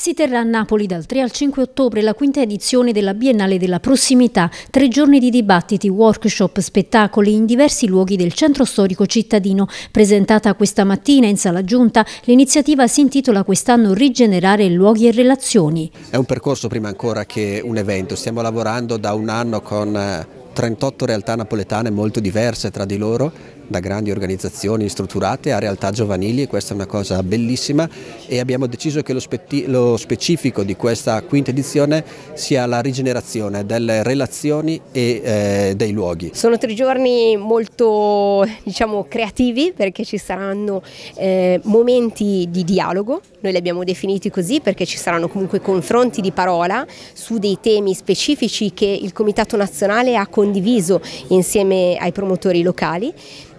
Si terrà a Napoli dal 3 al 5 ottobre la quinta edizione della Biennale della Prossimità, tre giorni di dibattiti, workshop, spettacoli in diversi luoghi del centro storico cittadino. Presentata questa mattina in sala giunta, l'iniziativa si intitola quest'anno Rigenerare luoghi e relazioni. È un percorso prima ancora che un evento, stiamo lavorando da un anno con 38 eh, realtà napoletane molto diverse tra di loro da grandi organizzazioni strutturate a realtà giovanili, e questa è una cosa bellissima e abbiamo deciso che lo, lo specifico di questa quinta edizione sia la rigenerazione delle relazioni e eh, dei luoghi. Sono tre giorni molto diciamo, creativi perché ci saranno eh, momenti di dialogo, noi li abbiamo definiti così perché ci saranno comunque confronti di parola su dei temi specifici che il Comitato Nazionale ha condiviso insieme ai promotori locali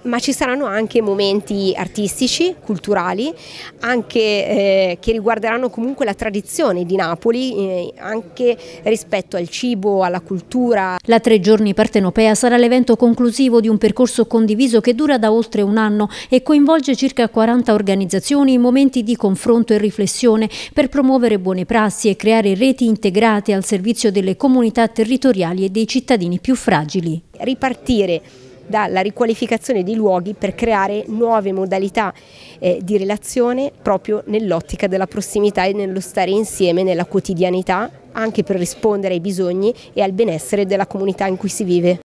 ma ci saranno anche momenti artistici, culturali, anche eh, che riguarderanno comunque la tradizione di Napoli, eh, anche rispetto al cibo, alla cultura. La Tre Giorni Partenopea sarà l'evento conclusivo di un percorso condiviso che dura da oltre un anno e coinvolge circa 40 organizzazioni in momenti di confronto e riflessione per promuovere buone prassi e creare reti integrate al servizio delle comunità territoriali e dei cittadini più fragili. Ripartire dalla riqualificazione dei luoghi per creare nuove modalità eh, di relazione proprio nell'ottica della prossimità e nello stare insieme nella quotidianità anche per rispondere ai bisogni e al benessere della comunità in cui si vive.